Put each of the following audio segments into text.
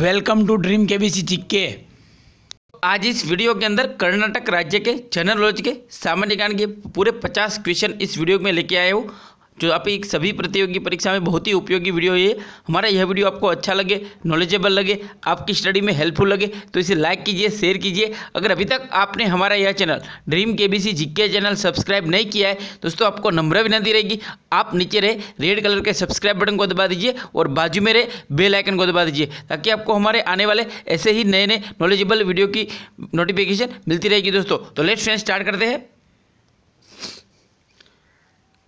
welcome to dream K B C आज इस video के अंदर कर्नाटक राज्य के जनरल नॉलेज के सामान्य ज्ञान के पूरे 50 क्वेश्चन इस वीडियो में लेके आए हूँ जो आप एक सभी प्रतियोगी परीक्षा में बहुत ही उपयोगी वीडियो है हमारा यह वीडियो आपको अच्छा लगे नॉलेजेबल लगे आपकी स्टडी में हेल्पफुल लगे तो इसे लाइक कीजिए शेयर कीजिए अगर अभी तक आपने हमारा यह channel dream K B channel subscribe नहीं किया है दोस्तों आपको नम्र विनती रहेगी आप नीचे रहे रेड कलर के सब्सक्राइब बटन को दबा दीजिए और बाजू में रहे बेल आइकन को दबा दीजिए ताकि आपको हमारे आने वाले ऐसे ही नए नए नॉलेजेबल वीडियो की नोटिफिकेशन मिलती रहेगी दोस्तों तो लेट्स फ्रेंड स्टार्ट करते हैं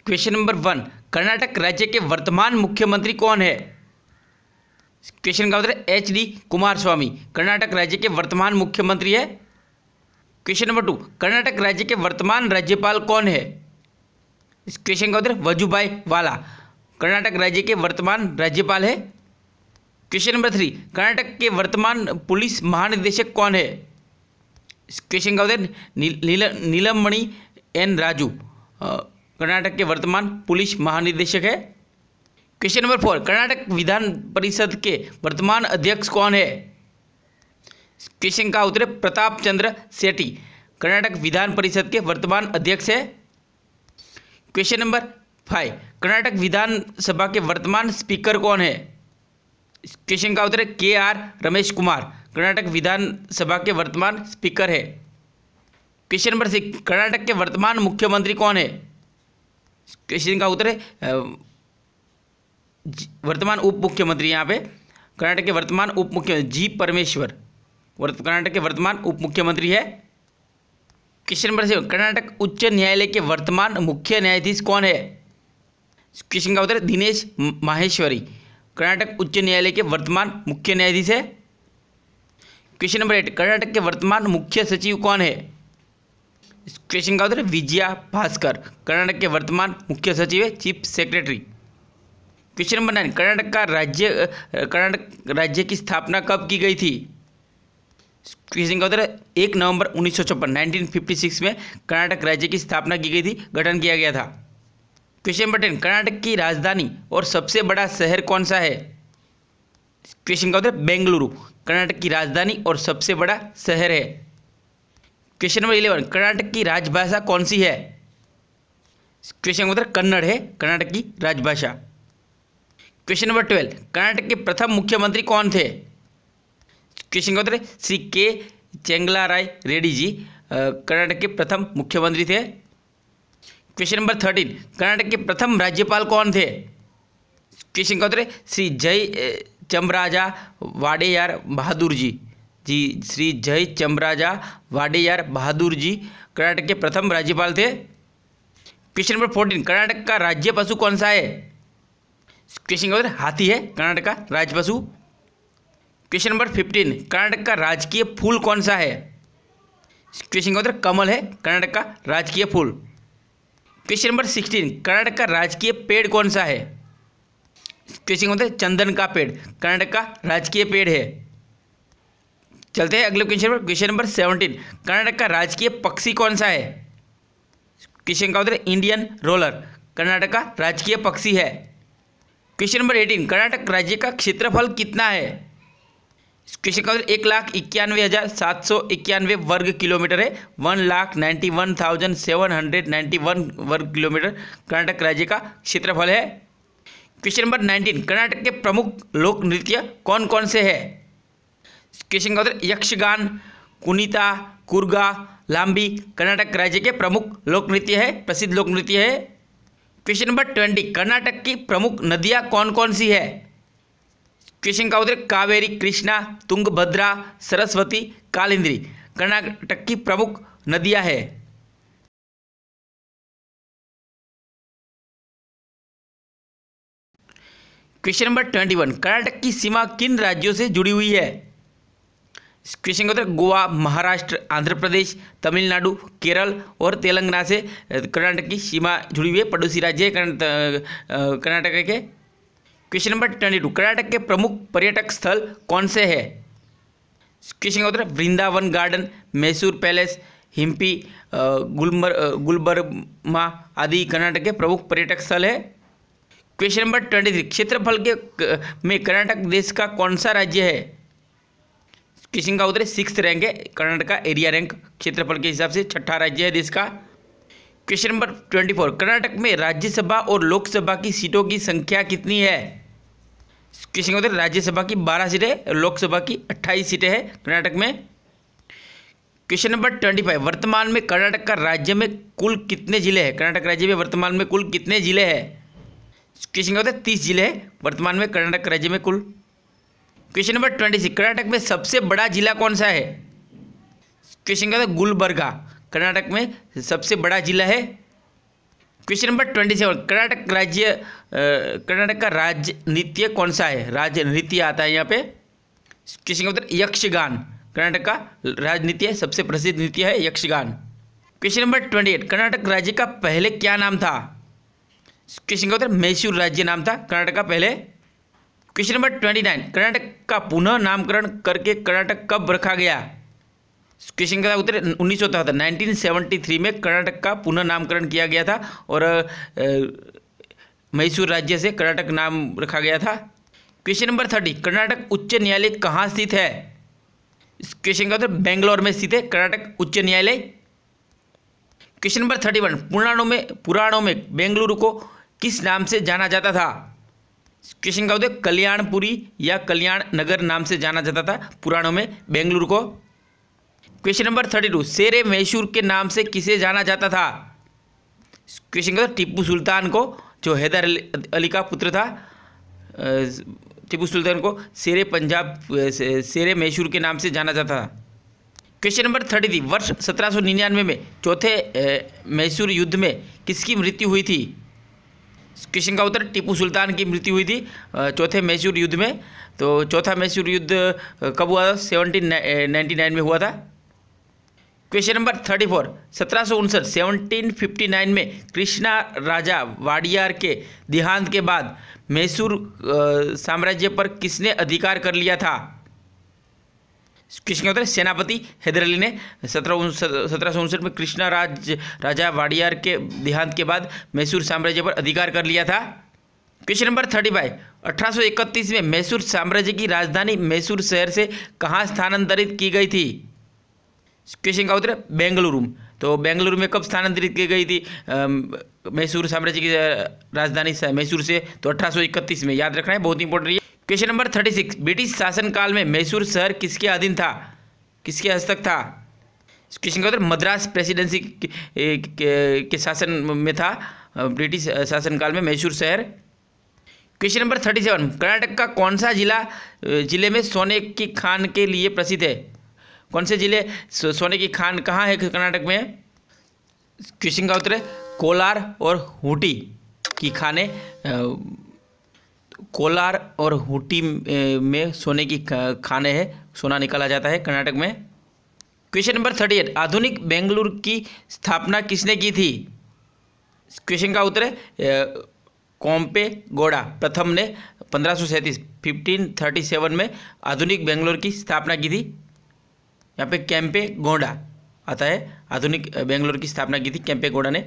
क्वेश्चन नंबर वन कर्नाटक राज्य के वर्तमान मुख्यमंत्री कौन है क्वेश्चन का उत्तर एच डी कुमार स्वामी कर्नाटक राज्य के वर्तमान मुख्यमंत्री है क्वेश्चन नंबर टू कर्नाटक राज्य के वर्तमान राज्यपाल कौन है इस क्वेश्चन का उत्तर वजूभाई वाला कर्नाटक राज्य के वर्तमान राज्यपाल है क्वेश्चन नंबर थ्री कर्नाटक के वर्तमान पुलिस महानिदेशक कौन है इस क्वेश्चन का उत्तर नीलमणि एन राजू कर्नाटक के वर्तमान पुलिस महानिदेशक है क्वेश्चन नंबर फोर कर्नाटक विधान परिषद के वर्तमान अध्यक्ष कौन है क्वेश्चन का उत्तर प्रताप चंद्र सेठी कर्नाटक विधान परिषद के वर्तमान अध्यक्ष है क्वेश्चन नंबर फाइव कर्नाटक विधानसभा के वर्तमान स्पीकर कौन है क्वेश्चन का उत्तर के आर रमेश कुमार कर्नाटक विधानसभा के वर्तमान स्पीकर है क्वेश्चन नंबर सिक्स कर्नाटक के वर्तमान मुख्यमंत्री कौन है क्वेश्चन का उत्तर है वर्तमान उप मुख्यमंत्री यहाँ पे कर्नाटक के वर्तमान उप मुख्यमंत्री जी परमेश्वर कर्नाटक के वर्तमान उप मुख्यमंत्री है क्वेश्चन नंबर से कर्नाटक उच्च न्यायालय के वर्तमान मुख्य न्यायाधीश कौन है क्वेश्चन का उत्तर दिनेश माहेश्वरी कर्नाटक उच्च न्यायालय के वर्तमान मुख्य न्यायाधीश है क्वेश्चन नंबर एट कर्नाटक के वर्तमान मुख्य सचिव कौन है क्वेश्चन का ಕ್ವೆಶನ್ भास्कर कर्नाटक के वर्तमान मुख्य सचिव है chief secretary question number nine Karnataka का राज्य कर्नाटक राज्य की स्थापना कब की गई थी क्वेश्चन का उत्तर है एक नवंबर उन्नीस सौ छप्पन नाइनटीन फिफ्टी सिक्स में कर्नाटक राज्य की स्थापना की गई थी गठन किया गया था क्वेश्चन नंबर टेन कर्नाटक की राजधानी और सबसे बड़ा शहर कौन सा है क्वेश्चन का उत्तर बेंगलुरु कर्नाटक की राजधानी और सबसे बड़ा शहर है क्वेश्चन नंबर इलेवन कर्नाटक की राजभाषा कौन सी है क्वेश्चन नंबर कन्नड़ है कर्नाटक की राजभाषा क्वेश्चन नंबर ट्वेल्व कर्नाटक के प्रथम मुख्यमंत्री कौन थे क्वेश्चन नंबर श्री के चेंगला राय रेड्डी जी कर्नाटक के प्रथम मुख्यमंत्री थे क्वेश्चन नंबर थर्टीन कर्नाटक के प्रथम राज्यपाल कौन थे क्वेश्चन नंबर श्री जय चमराजा वाडेयार बहादुर जी जी श्री जय चमराजा वाडेयर बहादुर जी कर्नाटक के प्रथम राज्यपाल थे क्वेश्चन नंबर फोर्टीन कर्नाटक का राज्य पशु कौन सा है क्वेश्चन नंबर हाथी है कर्नाटक का राज्य पशु क्वेश्चन नंबर फिफ्टीन कर्नाटक का राजकीय फूल कौन सा है क्वेश्चन नंबर कमल है कर्नाटक का राजकीय फूल क्वेश्चन नंबर सिक्सटीन कर्नाटक का राजकीय पेड़ कौन सा है क्वेश्चन नंबर चंदन का पेड़ कर्नाटक का राजकीय पेड़ है चलते हैं अगले क्वेश्चन पर क्वेश्चन नंबर सेवनटीन कर्नाटक का राजकीय पक्षी कौन सा है क्वेश्चन का उत्तर इंडियन रोलर कर्नाटक का राजकीय पक्षी है क्वेश्चन नंबर एटीन कर्नाटक राज्य का क्षेत्रफल कितना है क्वेश्चन का एक लाख इक्यानवे हज़ार सात सौ इक्यानवे वर्ग किलोमीटर है one lakh ninety one thousand seven hundred ninety one वर्ग किलोमीटर कर्नाटक राज्य का क्षेत्रफल है क्वेश्चन नंबर नाइनटीन कर्नाटक के प्रमुख लोक नृत्य कौन कौन से है किशन यक्षगान कुनीता कुर्गा लांबी कर्नाटक राज्य के प्रमुख लोक नृत्य है प्रसिद्ध लोक नृत्य है क्वेश्चन नंबर ट्वेंटी कर्नाटक की प्रमुख नदियाँ कौन कौन सी है क्वेश्चन का उत्तर कावेरी कृष्णा तुंगभद्रा सरस्वती कालिंद्री कर्नाटक की प्रमुख नदियां है question number twenty one Karnataka की सीमा किन राज्यों से जुड़ी हुई है क्वेश्चन के है गोवा महाराष्ट्र आंध्र प्रदेश तमिलनाडु केरल और तेलंगाना से कर्नाटक की सीमा जुड़ी हुई है पड़ोसी राज्य कर्नाटक के question number twenty two Karnataka के प्रमुख पर्यटक स्थल कौन से है क्वेश्चन का उत्तर वृंदावन गार्डन मैसूर पैलेस हिम्पी गुलमर गुलबर्मा आदि कर्नाटक के प्रमुख पर्यटक स्थल है क्वेश्चन नंबर ट्वेंटी थ्री क्षेत्रफल के में कर्नाटक देश का कौन सा राज्य है का उतरे सिक्स रैंक है कर्नाटक का एरिया रैंक क्षेत्रफल के हिसाब से छठा राज्य है देश का question number twenty four Karnataka में राज्यसभा और लोकसभा की सीटों की संख्या कितनी है क्वेश्चन उत्तर राज्यसभा की बारह सीटें लोकसभा की अट्ठाईस सीटें हैं कर्नाटक में क्वेश्चन नंबर ट्वेंटी फाइव वर्तमान में कर्नाटक का राज्य में कुल कितने जिले हैं कर्नाटक राज्य में वर्तमान में कुल कितने जिले हैं क्वेश्चन का उतरे तीस जिले हैं वर्तमान में कर्नाटक राज्य में कुल question number twenty six Karnataka में सबसे बड़ा जिला कौन सा है क्वेश्चन का था तो गुलबर्गा कर्नाटक में सबसे बड़ा जिला है question number twenty seven Karnataka राज्य कर्नाटक का राज्य नृत्य कौन सा है राज्य नृत्य आता है यहाँ पे क्वेश्चन का उत्तर यक्षगान कर्नाटक का राजनीति है सबसे प्रसिद्ध नृत्य है Yakshagana question number twenty eight Karnataka राज्य का पहले क्या नाम था क्वेश्चन का उत्तर मैसूर राज्य नाम था कर्नाटक का पहले question number twenty nine Karnataka का पुनः नामकरण करके कर्नाटक कब रखा गया क्वेश्चन का उत्तर उन्नीस सौ था नाइनटीन सेवेंटी थ्री में कर्नाटक का पुनः नामकरण किया गया था और मैसूर राज्य से कर्नाटक नाम रखा गया था क्वेश्चन नंबर थर्टी कर्नाटक उच्च न्यायालय कहाँ स्थित है इस क्वेश्चन का उत्तर बेंगलोर में स्थित है कर्नाटक उच्च न्यायालय क्वेश्चन नंबर थर्टी वन पुराणों में पुराणों में बेंगलुरु को किस नाम से जाना जाता था क्वेश्चन का कल्याणपुरी या कल्याण नगर नाम से जाना जाता था पुराणों में बेंगलुरु को क्वेश्चन नंबर थर्टी टू शेर मैसूर के नाम से किसे जाना जाता था क्वेश्चन का टीपू सुल्तान को जो हैदर अली का पुत्र था टीपू सुल्तान को शेर पंजाब शेर मैसूर के नाम से जाना जाता था क्वेश्चन नंबर थर्टी थ्री वर्ष सत्रह सौ निन्यानवे में चौथे मैसूर युद्ध में किसकी मृत्यु हुई थी क्वेश्चन का उत्तर टीपू सुल्तान की मृत्यु हुई थी चौथे मैसूर युद्ध में तो चौथा मैसूर युद्ध कब हुआ था सेवनटीन नाइन्टी नाइन में हुआ था क्वेश्चन नंबर थर्टी फोर सत्रह सौ उनसठ सेवनटीन फिफ्टी नाइन में कृष्णा राजा वाडियार के देहांत के बाद मैसूर साम्राज्य पर किसने अधिकार कर लिया था क्वेश्चन क्या होता सेनापति हैदर अली ने सत्रह सत्रह सौ उनसठ में कृष्णा राज राजा वाडियार के देहांत के बाद मैसूर साम्राज्य पर अधिकार कर लिया था क्वेश्चन नंबर थर्टी फाइव अठारह में मैसूर साम्राज्य की राजधानी मैसूर शहर से कहाँ स्थानांतरित की गई थी क्वेश्चन का उत्तर बेंगलुरु तो बेंगलुरु में कब स्थानांतरित की गई थी मैसूर साम्राज्य की राजधानी मैसूर से तो अठारह में याद रखना है बहुत इंपॉर्टेंट है question number thirty six British शासनकाल में मैसूर शहर किसके अधीन था किसके हस्तक था क्वेश्चन का उत्तर मद्रास प्रेसिडेंसी के, के, के शासन में था ब्रिटिश शासनकाल में मैसूर शहर question number thirty seven Karnataka का कौन सा जिला जिले में सोने की खान के लिए प्रसिद्ध है कौन से जिले सोने की खान कहाँ है कर्नाटक में क्वेश्चन का उत्तर है कोलार और हुटी की खाने कोलार और हुटी में सोने की खाने हैं सोना निकाला जाता है कर्नाटक में क्वेश्चन नंबर थर्टी एट आधुनिक बेंगलुरु की स्थापना किसने की थी क्वेश्चन का उत्तर है कॉम्पे गोड़ा प्रथम ने पंद्रह सौ सैंतीस फिफ्टीन थर्टी सेवन में आधुनिक बेंगलुरु की स्थापना की थी यहाँ पे कैंपे गोड़ा आता है आधुनिक बेंगलुरु की स्थापना की थी कैंपे गोड़ा ने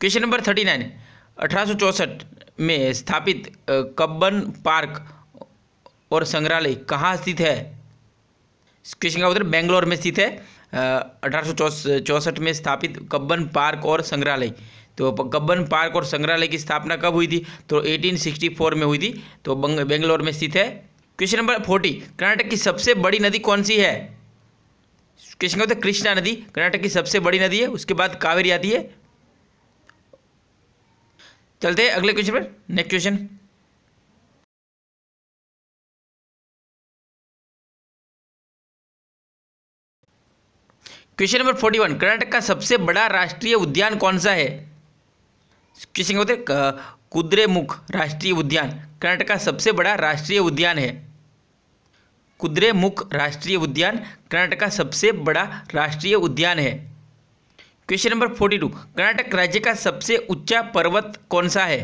क्वेश्चन नंबर थर्टी नाइन अठारह सौ चौसठ में स्थापित कब्बन पार्क और संग्रहालय कहाँ स्थित है क्वेश्चन का उत्तर बेंगलोर में स्थित है अठारह चौसठ में स्थापित कब्बन पार्क और संग्रहालय तो कब्बन पार्क और संग्रहालय की स्थापना कब हुई थी तो 1864 में हुई थी तो बेंगलोर में स्थित है क्वेश्चन नंबर फोर्टी कर्नाटक की सबसे बड़ी नदी कौन सी है क्वेश्चन का उत्तर कृष्णा नदी कर्नाटक की सबसे बड़ी नदी है उसके बाद कावेरी आती है चलते हैं अगले क्वेश्चन पर next question question number forty one Karnataka का सबसे बड़ा राष्ट्रीय उद्यान कौन सा है क्वेश्चन होते कुद्रेमुख राष्ट्रीय उद्यान कर्नाटक का सबसे बड़ा राष्ट्रीय उद्यान है कुद्रेमुख राष्ट्रीय उद्यान कर्नाटक का सबसे बड़ा राष्ट्रीय उद्यान है question number forty two Karnataka राज्य का सबसे ऊंचा पर्वत कौन सा है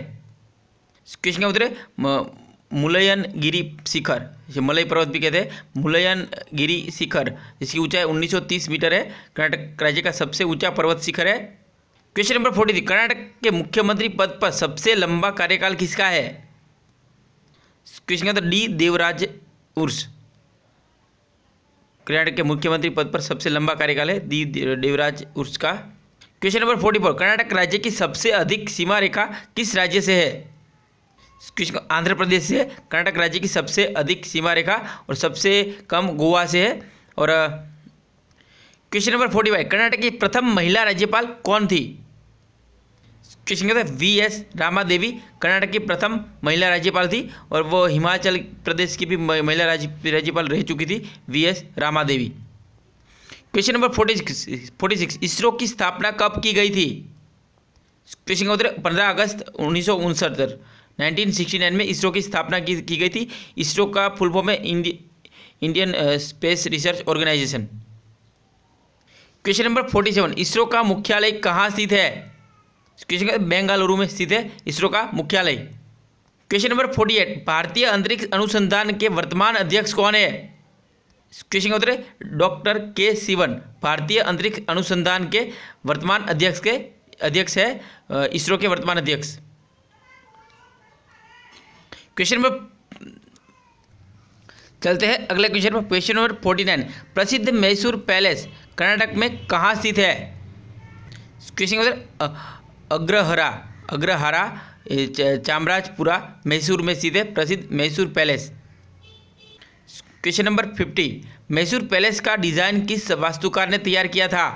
क्वेश्चन क्या उत्तर मुलयन गिरी शिखर जिसे मलय पर्वत भी कहते हैं मुलयन गिरी शिखर जिसकी ऊंचाई 1930 मीटर है कर्नाटक राज्य का सबसे ऊंचा पर्वत शिखर है question number forty three Karnataka के मुख्यमंत्री पद पर सबसे लंबा कार्यकाल किसका है क्वेश्चन क्या डी देवराज उर्स कर्नाटक के मुख्यमंत्री पद पर सबसे लंबा कार्यकाल है दी देवराज उर्स का question number forty four Karnataka राज्य की सबसे अधिक सीमा रेखा किस राज्य से है क्वेश्चन आंध्र प्रदेश से है कर्नाटक राज्य की सबसे अधिक सीमा रेखा और सबसे कम गोवा से है और question number forty five Karnataka की प्रथम महिला राज्यपाल कौन थी क्वेश्चन कहते हैं वी एस रामा देवी कर्नाटक की प्रथम महिला राज्यपाल थी और वो हिमाचल प्रदेश की भी महिला राज्यपाल रह चुकी थी V S Rama Devi question number forty six forty six ISRO की स्थापना कब की गई थी क्वेश्चन पंद्रह अगस्त उन्नीस सौ उनसठ 1969 में इसरो की स्थापना की, की गई थी इसरो का फुल फॉर्म है Indian space research organisation question number forty seven ISRO का मुख्यालय कहाँ स्थित है क्वेश्चन बेंगालुरु में स्थित है इसरो का मुख्यालय क्वेश्चन नंबर फोर्टी एट भारतीय अंतरिक्ष अनुसंधान के वर्तमान अध्यक्ष कौन है क्वेश्चन उतरे डॉक्टर के सिवन भारतीय अंतरिक्ष अनुसंधान के वर्तमान अध्यक्ष के अध्यक्ष है इसरो के वर्तमान अध्यक्ष क्वेश्चन नंबर चलते हैं अगले क्वेश्चन पर क्वेश्चन नंबर फोर्टी नाइन प्रसिद्ध मैसूर पैलेस कर्नाटक में कहाँ स्थित है क्वेश्चन नंबर अग्रहरा अग्रहरा चामराजपुरा मैसूर में स्थित है प्रसिद्ध Mysore palace question number fifty Mysore palace का डिज़ाइन किस वास्तुकार ने तैयार किया था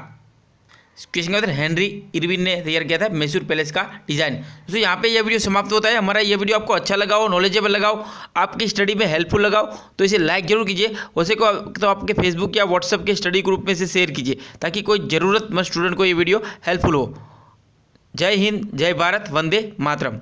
क्वेश्चन नंबर हेनरी इरविन ने तैयार किया था मैसूर पैलेस का डिज़ाइन तो यहाँ पे यह वीडियो समाप्त होता है हमारा ये वीडियो आपको अच्छा लगाओ नॉलेजेबल लगाओ आपकी स्टडी में हेल्पफुल लगाओ तो इसे लाइक जरूर कीजिए वैसे को तो आपके फेसबुक या व्हाट्सअप के स्टडी ग्रुप में से शेयर कीजिए ताकि कोई ज़रूरतमंद स्टूडेंट को ये वीडियो हेल्पफुल हो जय हिंद जय भारत वंदे मातरम